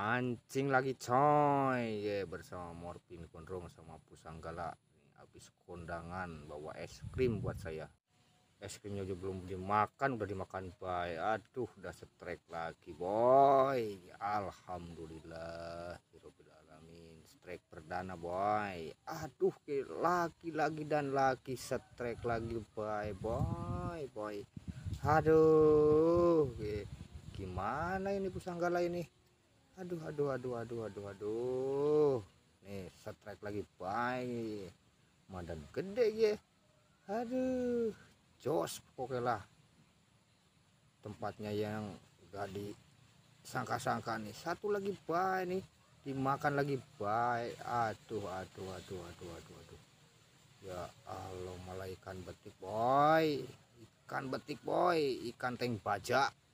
mancing lagi coy ya bersama Morpin gondrong sama Pusanggala. galak habis kondangan bawa es krim buat saya es krimnya juga belum dimakan udah dimakan baik aduh udah strike lagi boy alhamdulillah alamin strike perdana boy aduh lagi lagi dan lagi strike lagi boy boy boy aduh gimana ini pusanggala ini aduh aduh aduh aduh aduh aduh nih strike lagi baik madan gede ya aduh jos pokoknya lah tempatnya yang gak disangka-sangka nih satu lagi baik nih dimakan lagi baik aduh aduh aduh aduh aduh aduh ya Allah malah ikan betik boy ikan betik boy ikan teng bajak